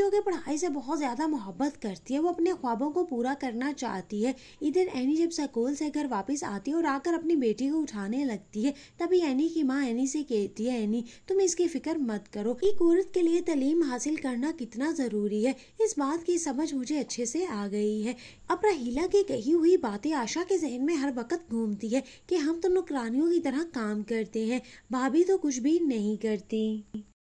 जो कि पढ़ाई से बहुत ज़्यादा मोहब्बत करती है वो अपने ख्वाबों को पूरा करना चाहती है इधर एनी जब स्कूल से घर वापस आती है और आकर अपनी बेटी को उठाने लगती है तभी एनी की माँ एनी से कहती है एनी तुम इसकी फिक्र मत करो एक औरत के लिए तलीम हासिल करना कितना ज़रूरी है इस बात की समझ मुझे अच्छे से आ गई है अब रहीला की कही हुई बातें आशा के जहन में हर वक्त घूमती है कि हम तो नुकरानियों की तरह काम करते हैं भाभी तो कुछ भी नहीं करती